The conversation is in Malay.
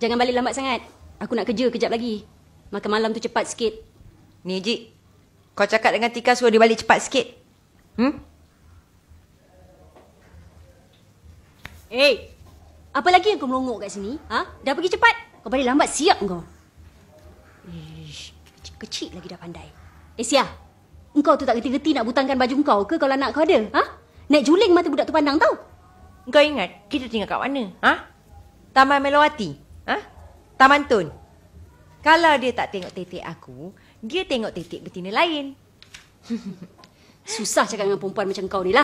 Jangan balik lambat sangat. Aku nak kerja kejap lagi. Makan malam tu cepat sikit. Ni, Cik. Kau cakap dengan Tika suruh dia balik cepat sikit. Hmm? Eh, hey, apa lagi yang kau melongok kat sini? Ha? Dah pergi cepat? Kau balik lambat, siap kau. Ish, kecil, kecil lagi dah pandai. Eh, Sia. Engkau tu tak geti-geti nak butangkan baju kau ke kalau nak kau ada? Ha? Naik juling mata budak tu pandang tau. Engkau ingat kita tinggal kat mana? Ha? Taman Melawati? Ha? Tun. Kalau dia tak tengok titik aku, dia tengok titik betina lain. Susah cakap dengan perempuan macam kau ni lah.